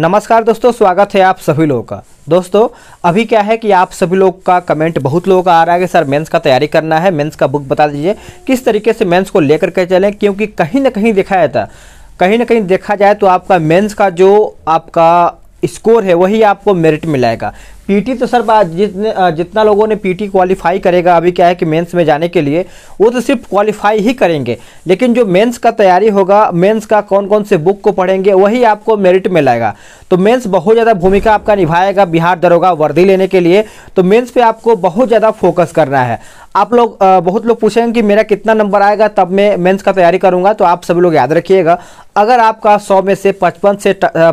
नमस्कार दोस्तों स्वागत है आप सभी लोगों का दोस्तों अभी क्या है कि आप सभी लोग का कमेंट बहुत लोगों का आ रहा है कि सर मेंस का तैयारी करना है मेंस का बुक बता दीजिए किस तरीके से मेंस को लेकर के चलें क्योंकि कहीं ना कहीं देखा जाता कहीं ना कहीं देखा जाए तो आपका मेंस का जो आपका स्कोर है वही आपको मेरिट मिलाएगा पीटी तो सर जितने जितना लोगों ने पीटी क्वालिफाई करेगा अभी क्या है कि मेंस में जाने के लिए वो तो सिर्फ क्वालिफाई ही करेंगे लेकिन जो मेंस का तैयारी होगा मेंस का कौन कौन से बुक को पढ़ेंगे वही आपको मेरिट में लाएगा तो मेंस बहुत ज़्यादा भूमिका आपका निभाएगा बिहार दरोगा वर्दी लेने के लिए तो मेन्स पर आपको बहुत ज़्यादा फोकस करना है आप लोग बहुत लोग पूछेंगे कि मेरा कितना नंबर आएगा तब मैं मेंस का तैयारी करूंगा तो आप सभी लोग याद रखिएगा अगर आपका 100 में से 55 से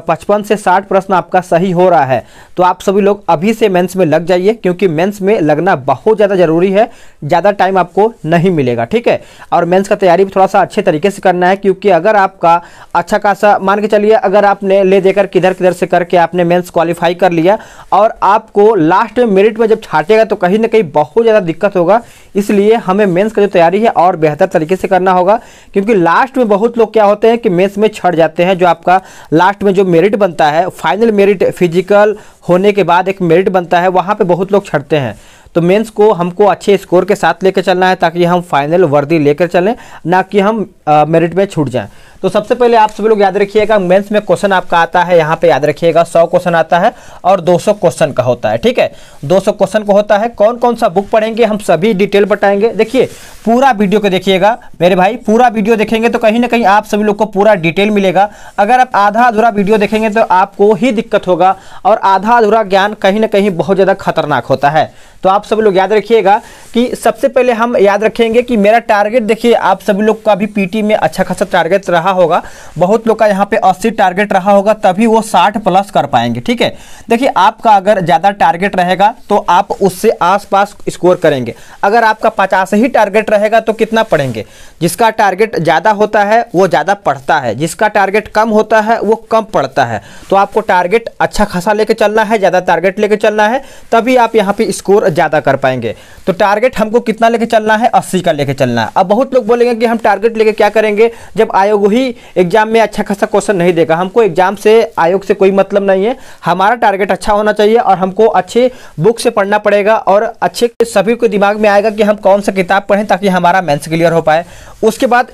55 से 60 प्रश्न आपका सही हो रहा है तो आप सभी लोग अभी से मेंस में लग जाइए क्योंकि मेंस में लगना बहुत ज़्यादा ज़रूरी है ज़्यादा टाइम आपको नहीं मिलेगा ठीक है और मेंस का तैयारी भी थोड़ा सा अच्छे तरीके से करना है क्योंकि अगर आपका अच्छा खासा मान के चलिए अगर आपने ले देकर किधर किधर से करके आपने मेन्स क्वालिफाई कर लिया और आपको लास्ट में मेरिट में जब छाटेगा तो कहीं ना कहीं बहुत ज़्यादा दिक्कत होगा इसलिए हमें मेंस का जो तैयारी है और बेहतर तरीके से करना होगा क्योंकि लास्ट में बहुत लोग क्या होते हैं कि मेंस में छड़ जाते हैं जो आपका लास्ट में जो मेरिट बनता है फाइनल मेरिट फिजिकल होने के बाद एक मेरिट बनता है वहाँ पर बहुत लोग छड़ते हैं तो मेंस को हमको अच्छे स्कोर के साथ लेकर चलना है ताकि हम फाइनल वर्दी लेकर चलें ना कि हम मेरिट में छूट जाएं तो सबसे पहले आप सभी लोग याद रखिएगा मेंस में क्वेश्चन आपका आता है यहाँ पे याद रखिएगा सौ क्वेश्चन आता है और दो सौ क्वेश्चन का होता है ठीक है दो सौ क्वेश्चन का होता है कौन कौन सा बुक पढ़ेंगे हम सभी डिटेल बताएंगे देखिए पूरा वीडियो को देखिएगा मेरे भाई पूरा वीडियो देखेंगे तो कहीं ना कहीं आप सभी लोग को पूरा डिटेल मिलेगा अगर आप आधा अधूरा वीडियो देखेंगे तो आपको ही दिक्कत होगा और आधा अधूरा ज्ञान कहीं ना कहीं बहुत ज़्यादा खतरनाक होता है तो आप सभी लोग याद रखिएगा कि सबसे पहले हम याद रखेंगे कि मेरा टारगेट देखिए आप सभी लोग का भी पीटी में अच्छा खासा टारगेट रहा रहा होगा बहुत लोग का यहाँ पे 80 टारगेट रहा होगा तभी वो 60 प्लस कर पाएंगे ठीक है देखिए आपका अगर ज़्यादा टारगेट रहेगा तो आप उससे आसपास स्कोर करेंगे अगर आपका पचास ही टारगेट रहेगा तो कितना पढ़ेंगे जिसका टारगेट ज़्यादा होता है वो ज़्यादा पढ़ता है जिसका टारगेट कम होता है वो कम पढ़ता है तो आपको टारगेट अच्छा खासा लेके चलना है ज़्यादा टारगेट लेके चलना है तभी आप यहाँ पे स्कोर ज़्यादा कर पाएंगे तो टारगेट हमको कितना लेके चलना है अस्सी का लेके चलना है अब बहुत लोग बोलेंगे कि हम टारगेट लेके क्या करेंगे जब आयोग ही एग्जाम में अच्छा खासा क्वेश्चन नहीं देगा हमको एग्जाम से आयोग से कोई मतलब नहीं है हमारा टारगेट अच्छा होना चाहिए और हमको अच्छे बुक से पढ़ना पड़ेगा और अच्छे सभी को दिमाग में आएगा कि हम कौन सा किताब पढ़ें ताकि हमारा मेंस क्लियर हो पाए उसके बाद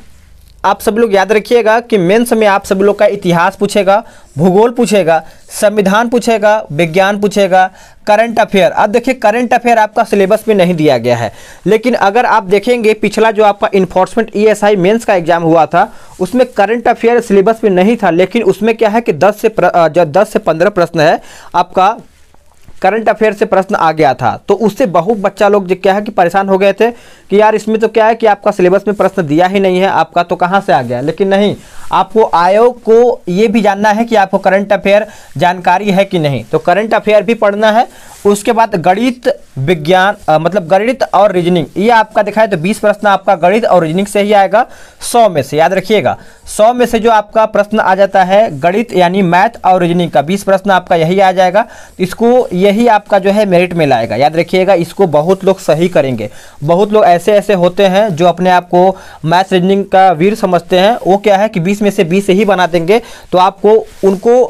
आप सब लोग याद रखिएगा कि मेंस में आप सब लोग का इतिहास पूछेगा भूगोल पूछेगा संविधान पूछेगा विज्ञान पूछेगा करंट अफेयर अब देखिए करंट अफेयर आपका सिलेबस में नहीं दिया गया है लेकिन अगर आप देखेंगे पिछला जो आपका इन्फोर्समेंट ईएसआई e मेंस का एग्जाम हुआ था उसमें करंट अफेयर सिलेबस में नहीं था लेकिन उसमें क्या है कि 10 से जो 10 से 15 प्रश्न है आपका करंट अफेयर से प्रश्न आ गया था तो उससे बहुत बच्चा लोग जो क्या है कि परेशान हो गए थे कि यार इसमें तो क्या है कि आपका सिलेबस में प्रश्न दिया ही नहीं है आपका तो कहाँ से आ गया लेकिन नहीं आपको आयोग को ये भी जानना है कि आपको करंट अफेयर जानकारी है कि नहीं तो करंट अफेयर भी पढ़ना है उसके बाद गणित विज्ञान मतलब गणित और रीजनिंग ये आपका दिखाए तो 20 प्रश्न आपका गणित और रीजनिंग से ही आएगा 100 में से याद रखिएगा 100 में से जो आपका प्रश्न आ जाता है गणित यानी मैथ और रीजनिंग का 20 प्रश्न आपका यही आ जाएगा इसको यही आपका जो है मेरिट में लाएगा याद रखिएगा इसको बहुत लोग सही करेंगे बहुत लोग ऐसे ऐसे होते हैं जो अपने आप को मैथ रीजनिंग का वीर समझते हैं वो क्या है कि बीस में से बीस ही बना देंगे तो आपको उनको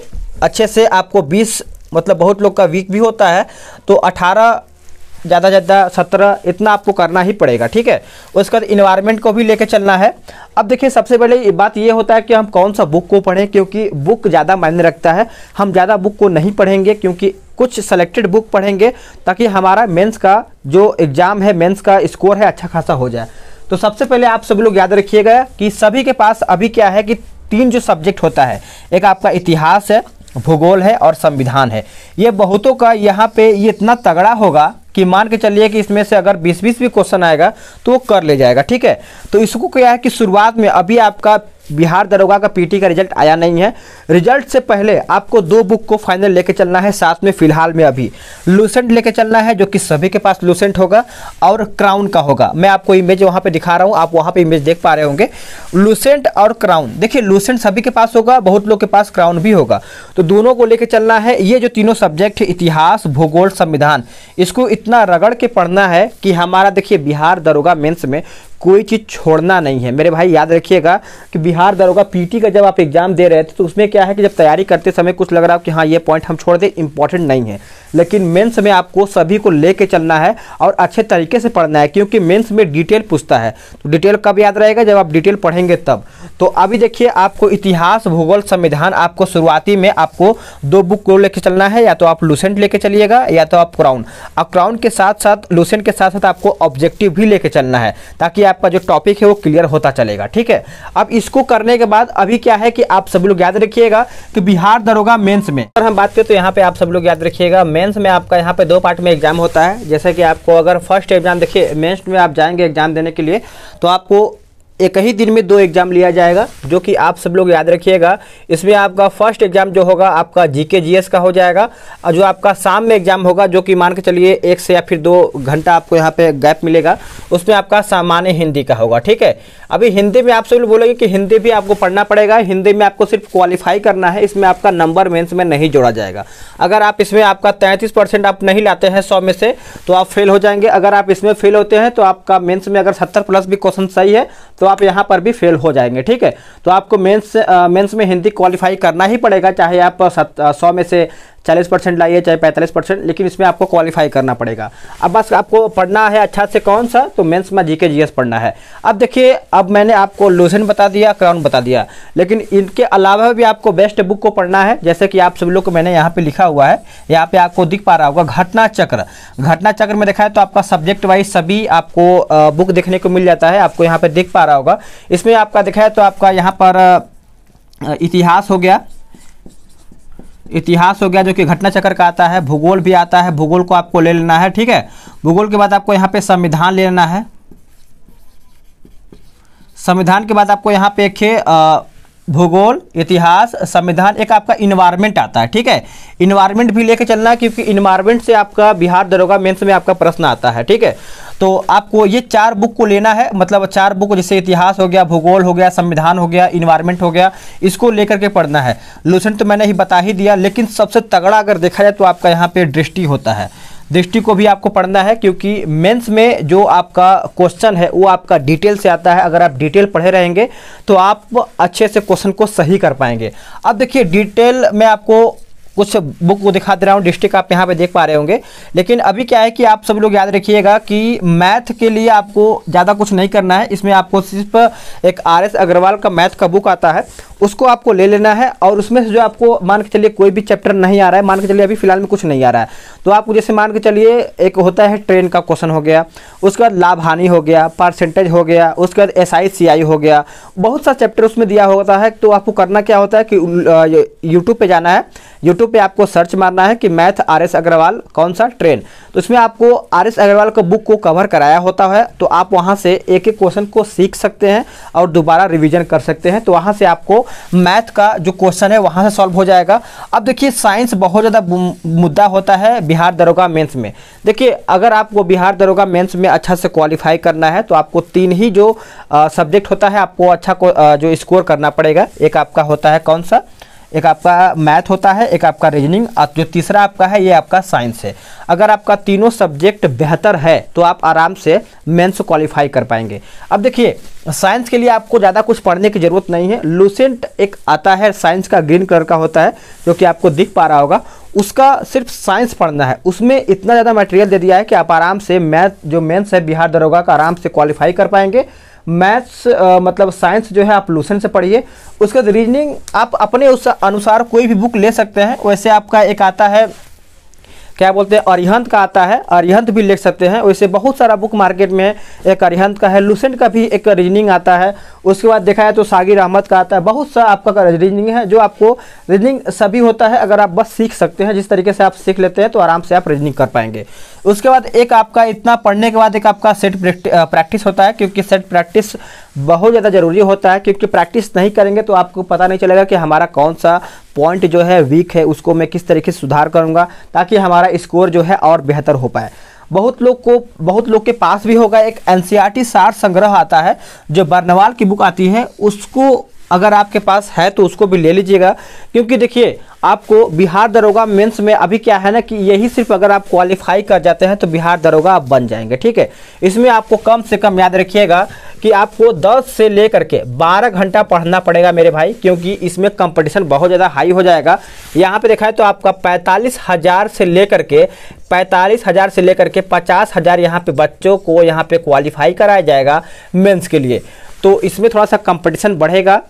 अच्छे से आपको बीस मतलब बहुत लोग का वीक भी होता है तो अठारह ज़्यादा ज़्यादा सत्रह इतना आपको करना ही पड़ेगा ठीक है उसके बाद इन्वायरमेंट को भी लेके चलना है अब देखिए सबसे पहले बात ये होता है कि हम कौन सा बुक को पढ़ें क्योंकि बुक ज़्यादा मायने रखता है हम ज़्यादा बुक को नहीं पढ़ेंगे क्योंकि कुछ सेलेक्टेड बुक पढ़ेंगे ताकि हमारा मेन्स का जो एग्ज़ाम है मेन्स का स्कोर है अच्छा खासा हो जाए तो सबसे पहले आप सभी लोग याद रखिएगा कि सभी के पास अभी क्या है कि तीन जो सब्जेक्ट होता है एक आपका इतिहास है भूगोल है और संविधान है ये बहुतों का यहाँ पे ये इतना तगड़ा होगा कि मान के चलिए कि इसमें से अगर 20 बीस भी क्वेश्चन आएगा तो वो कर ले जाएगा ठीक है तो इसको क्या है कि शुरुआत में अभी आपका बिहार दरोगा का पीटी का रिजल्ट आया नहीं है रिजल्ट से पहले आपको दो बुक को फाइनल लेके चलना है साथ में फिलहाल में अभी लूसेंट लेके चलना है जो कि सभी के पास लूसेंट होगा और क्राउन का होगा मैं आपको इमेज वहाँ पे दिखा रहा हूँ आप वहाँ पे इमेज देख पा रहे होंगे लूसेंट और क्राउन देखिए लूसेंट सभी के पास होगा बहुत लोग के पास क्राउन भी होगा तो दोनों को लेकर चलना है ये जो तीनों सब्जेक्ट इतिहास भूगोल संविधान इसको इतना रगड़ के पढ़ना है कि हमारा देखिए बिहार दरोगा मेन्स में कोई चीज़ छोड़ना नहीं है मेरे भाई याद रखिएगा कि बिहार दरोगा पीटी का जब आप एग्ज़ाम दे रहे थे तो उसमें क्या है कि जब तैयारी करते समय कुछ लग रहा हो कि हाँ ये पॉइंट हम छोड़ दें इंपॉर्टेंट नहीं है लेकिन मेंस में आपको सभी को ले कर चलना है और अच्छे तरीके से पढ़ना है क्योंकि मेंस में डिटेल पूछता है तो डिटेल कब याद रहेगा जब आप डिटेल पढ़ेंगे तब तो अभी देखिए आपको इतिहास भूगोल संविधान आपको शुरुआती में आपको दो बुक को लेकर चलना है या तो आप लूसेंट लेके चलिएगा या तो आप क्राउन अब क्राउन के साथ साथ लूसेंट के साथ साथ आपको ऑब्जेक्टिव भी लेके चलना है ताकि आपका जो टॉपिक है वो क्लियर होता चलेगा ठीक है अब इसको करने के बाद अभी क्या है कि आप सभी लोग याद रखिएगा कि बिहार दरोगा मेंस में अगर हम बात करें तो यहाँ पे आप सब लोग याद रखिएगा मेन्स में आपका यहाँ पे दो पार्ट में एग्जाम होता है जैसे कि आपको अगर फर्स्ट एग्जाम देखिए मेन्स में आप जाएंगे एग्जाम देने के लिए तो आपको एक ही दिन में दो एग्जाम लिया जाएगा जो कि आप सब लोग याद रखिएगा इसमें आपका फर्स्ट एग्जाम जो होगा आपका जीके जीएस का हो जाएगा और जो आपका शाम में एग्जाम होगा जो कि मान के चलिए एक से या फिर दो घंटा आपको यहाँ पे गैप मिलेगा उसमें आपका सामान्य हिंदी का होगा ठीक है अभी हिंदी में आप सब लोग बोलेंगे कि हिंदी भी आपको पढ़ना पड़ेगा हिंदी में आपको सिर्फ क्वालिफाई करना है इसमें आपका नंबर मेन्स में नहीं जोड़ा जाएगा अगर आप इसमें आपका तैंतीस आप नहीं लाते हैं सौ में से तो आप फेल हो जाएंगे अगर आप इसमें फेल होते हैं तो आपका मेन्स में अगर सत्तर प्लस भी क्वेश्चन सही है तो आप यहाँ पर भी फेल हो जाएंगे ठीक है तो आपको मेंस मेंस में हिंदी क्वालिफाई करना ही पड़ेगा चाहे आप सौ में से चालीस परसेंट लाइए चाहे पैंतालीस परसेंट लेकिन इसमें आपको क्वालिफाई करना पड़ेगा अब बस आपको पढ़ना है अच्छा से कौन सा तो मेंस में जीके जीएस पढ़ना है अब देखिए अब मैंने आपको लूसेंट बता दिया क्राउन बता दिया लेकिन इनके अलावा भी आपको बेस्ट बुक को पढ़ना है जैसे कि आप सभी लोग को मैंने यहाँ पर लिखा हुआ है यहाँ पर आपको दिख पा रहा होगा घटना चक्र घटना चक्र में देखा है तो आपका सब्जेक्ट वाइज सभी आपको बुक देखने को मिल जाता है आपको यहाँ पर दिख पा रहा होगा इसमें आपका देखा है तो आपका यहाँ पर इतिहास हो गया इतिहास हो गया जो कि घटना चक्र का आता है भूगोल भी आता है भूगोल को आपको ले लेना है ठीक है भूगोल के बाद आपको यहाँ पे संविधान ले लेना है संविधान के बाद आपको यहाँ पे एक भूगोल इतिहास संविधान एक आपका इन्वायरमेंट आता है ठीक है इन्वायरमेंट भी लेके चलना है क्योंकि इन्वायरमेंट से आपका बिहार दरोगा मेंस में आपका प्रश्न आता है ठीक है तो आपको ये चार बुक को लेना है मतलब चार बुक जैसे इतिहास हो गया भूगोल हो गया संविधान हो गया इन्वायरमेंट हो गया इसको लेकर के पढ़ना है लूसेंट तो मैंने ही बता ही दिया लेकिन सबसे तगड़ा अगर देखा जाए तो आपका यहाँ पे दृष्टि होता है दृष्टि को भी आपको पढ़ना है क्योंकि मेंस में जो आपका क्वेश्चन है वो आपका डिटेल से आता है अगर आप डिटेल पढ़े रहेंगे तो आप अच्छे से क्वेश्चन को सही कर पाएंगे अब देखिए डिटेल में आपको कुछ बुक को दिखा दे रहा हूँ डिस्ट्रिक्ट आप यहाँ पे देख पा रहे होंगे लेकिन अभी क्या है कि आप सब लोग याद रखिएगा कि मैथ के लिए आपको ज़्यादा कुछ नहीं करना है इसमें आपको सिर्फ एक आर एस अग्रवाल का मैथ का बुक आता है उसको आपको ले लेना है और उसमें से जो आपको मान के चलिए कोई भी चैप्टर नहीं आ रहा है मान के चलिए अभी फिलहाल में कुछ नहीं आ रहा है तो आपको जैसे मान के चलिए एक होता है ट्रेन का क्वेश्चन हो गया उसके बाद लाभ हानि हो गया परसेंटेज हो गया उसके बाद एस आई सी आई हो गया बहुत सा चैप्टर उसमें दिया होता है तो आपको करना क्या होता है कि यूट्यूब पर जाना है यूट्यूब पर आपको सर्च मारना है कि मैथ आर एस अग्रवाल कौन सा ट्रेन तो इसमें आपको आर एस अग्रवाल का बुक को कवर कराया होता है तो आप वहाँ से एक एक क्वेश्चन को सीख सकते हैं और दोबारा रिविजन कर सकते हैं तो वहाँ से आपको मैथ का जो क्वेश्चन है वहाँ से सॉल्व हो जाएगा अब देखिए साइंस बहुत ज़्यादा मुद्दा होता है बिहार दरोगा मेंस में देखिए अगर आपको बिहार दरोगा मेंस में अच्छा से क्वालिफाई करना है तो आपको तीन ही जो सब्जेक्ट होता है आपको अच्छा को, आ, जो स्कोर करना पड़ेगा एक आपका होता है कौन सा एक आपका मैथ होता है एक आपका रीजनिंग और जो तीसरा आपका है ये आपका साइंस है अगर आपका तीनों सब्जेक्ट बेहतर है तो आप आराम से मेंस क्वालिफाई कर पाएंगे अब देखिए साइंस के लिए आपको ज़्यादा कुछ पढ़ने की ज़रूरत नहीं है लूसेंट एक आता है साइंस का ग्रीन कलर का होता है जो कि आपको दिख पा रहा होगा उसका सिर्फ साइंस पढ़ना है उसमें इतना ज़्यादा मटेरियल दे दिया है कि आप आराम से मैथ जो मेंस है बिहार दरोगा का आराम से क्वालिफाई कर पाएंगे मैथ्स मतलब साइंस जो है आप लूसन से पढ़िए उसके बाद रीजनिंग आप अपने उस अनुसार कोई भी बुक ले सकते हैं वैसे आपका एक आता है क्या बोलते हैं अरिहंत का आता है अरिहंत भी लिख सकते हैं वैसे बहुत सारा बुक मार्केट में एक अरिहंत का है लुसेंट का भी एक रीजनिंग आता है उसके बाद देखा है तो सागिर अहमद का आता है बहुत सा आपका रीजनिंग है जो आपको रीजनिंग सभी होता है अगर आप बस सीख सकते हैं जिस तरीके से आप सीख लेते हैं तो आराम से आप रीजनिंग कर पाएंगे उसके बाद एक आपका इतना पढ़ने के बाद एक आपका सेट प्रैक्टिस होता है क्योंकि सेट प्रैक्टिस बहुत ज़्यादा ज़रूरी होता है क्योंकि प्रैक्टिस नहीं करेंगे तो आपको पता नहीं चलेगा कि हमारा कौन सा पॉइंट जो है वीक है उसको मैं किस तरीके से सुधार करूँगा ताकि हमारा स्कोर जो है और बेहतर हो पाए बहुत लोग को बहुत लोग के पास भी होगा एक एन सी e सार संग्रह आता है जो बर्नवाल की बुक आती है उसको अगर आपके पास है तो उसको भी ले लीजिएगा क्योंकि देखिए आपको बिहार दरोगा मेंस में अभी क्या है ना कि यही सिर्फ अगर आप क्वालिफाई कर जाते हैं तो बिहार दरोगा आप बन जाएंगे ठीक है इसमें आपको कम से कम याद रखिएगा कि आपको 10 से लेकर के 12 घंटा पढ़ना पड़ेगा मेरे भाई क्योंकि इसमें कंपटीशन बहुत ज़्यादा हाई हो जाएगा यहाँ पे देखा है तो आपका पैंतालीस हज़ार से लेकर के पैंतालीस हज़ार से लेकर के पचास हज़ार यहाँ पे बच्चों को यहाँ पे क्वालिफाई कराया जाएगा मेंस के लिए तो इसमें थोड़ा सा कंपटीशन बढ़ेगा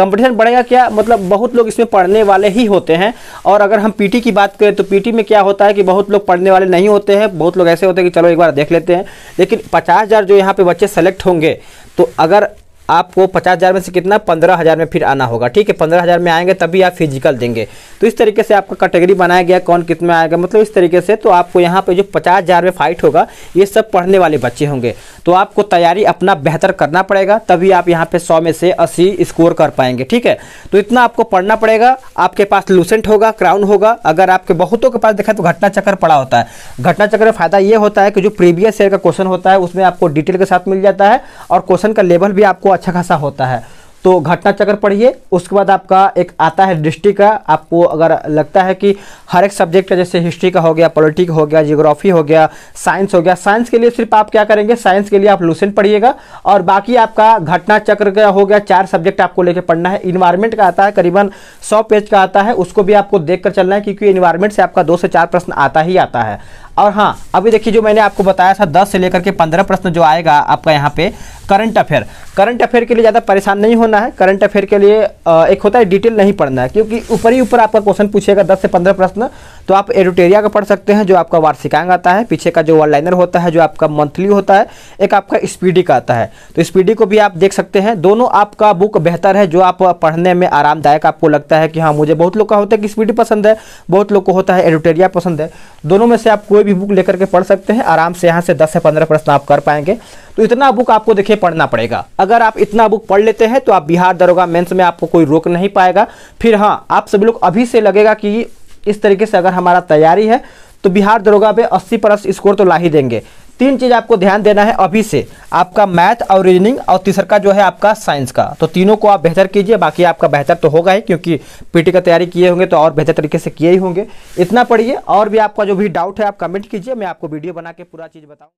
कंपटीशन बढ़ेगा क्या मतलब बहुत लोग इसमें पढ़ने वाले ही होते हैं और अगर हम पीटी की बात करें तो पीटी में क्या होता है कि बहुत लोग पढ़ने वाले नहीं होते हैं बहुत लोग ऐसे होते हैं कि चलो एक बार देख लेते हैं लेकिन पचास जो यहाँ पर बच्चे सेलेक्ट होंगे तो अगर आपको पचास हज़ार में से कितना पंद्रह हज़ार में फिर आना होगा ठीक है पंद्रह हज़ार में आएंगे तभी आप फिजिकल देंगे तो इस तरीके से आपका कैटेगरी बनाया गया कौन कितना आएगा मतलब इस तरीके से तो आपको यहाँ पर जो पचास हज़ार में फाइट होगा ये सब पढ़ने वाले बच्चे होंगे तो आपको तैयारी अपना बेहतर करना पड़ेगा तभी आप यहाँ पर सौ में से अस्सी स्कोर कर पाएंगे ठीक है तो इतना आपको पढ़ना पड़ेगा आपके पास लूसेंट होगा क्राउन होगा अगर आपके बहुतों के पास देखा तो घटना चक्र पड़ा होता है घटना चक्र में फ़ायदा ये होता है कि जो प्रीवियस ईयर का क्वेश्चन होता है उसमें आपको डिटेल के साथ मिल जाता है और क्वेश्चन का लेवल भी आपको अच्छा खासा होता है तो घटना चक्र पढ़िए उसके बाद आपका एक आता है डिस्ट्री का आपको अगर लगता है कि हर एक सब्जेक्ट का जैसे हिस्ट्री का हो गया पॉलिटिक हो गया जियोग्राफी हो गया साइंस हो गया साइंस के लिए सिर्फ आप क्या करेंगे साइंस के लिए आप लूसेंट पढ़िएगा और बाकी आपका घटना चक्र का हो गया चार सब्जेक्ट आपको लेकर पढ़ना है इन्वायरमेंट का आता है करीबन सौ पेज का आता है उसको भी आपको देख चलना है क्योंकि इन्वायरमेंट से आपका दो से चार प्रश्न आता ही आता है और हाँ अभी देखिए जो मैंने आपको बताया था दस से लेकर के पंद्रह प्रश्न जो आएगा आपका यहाँ पे करंट अफेयर करंट अफेयर के लिए ज़्यादा परेशान नहीं होना है करंट अफेयर के लिए एक होता है डिटेल नहीं पढ़ना है क्योंकि ऊपर ही ऊपर आपका क्वेश्चन पूछेगा दस से पंद्रह प्रश्न तो आप एडिटेरिया का पढ़ सकते हैं जो आपका वार्षिकांग आता है पीछे का जो वन लाइनर होता है जो आपका मंथली होता है एक आपका स्पीडी का आता है तो स्पीडी को भी आप देख सकते हैं दोनों आपका बुक बेहतर है जो आप पढ़ने में आरामदायक आपको लगता है कि हाँ मुझे बहुत लोग का होता है कि स्पीडी पसंद है बहुत लोग को होता है एडिटेरिया पसंद है दोनों में से आप कोई भी बुक लेकर के पढ़ सकते हैं आराम से यहाँ से दस से पंद्रह प्रश्न आप कर पाएंगे तो इतना बुक आपको देखिए पढ़ना पड़ेगा अगर आप इतना बुक पढ़ लेते हैं तो आप बिहार दरोगा मेन्स में आपको कोई रोक नहीं पाएगा फिर हाँ आप सभी लोग अभी से लगेगा कि इस तरीके से अगर हमारा तैयारी है तो बिहार दरोगा पे 80 प्लस स्कोर तो ला ही देंगे तीन चीज़ आपको ध्यान देना है अभी से आपका मैथ और रीजनिंग और तीसरा का जो है आपका साइंस का तो तीनों को आप बेहतर कीजिए बाकी आपका बेहतर तो होगा ही क्योंकि पीटी का तैयारी किए होंगे तो और बेहतर तरीके से किए ही होंगे इतना पढ़िए और भी आपका जो भी डाउट है आप कमेंट कीजिए मैं आपको वीडियो बना के पूरा चीज़ बताऊँ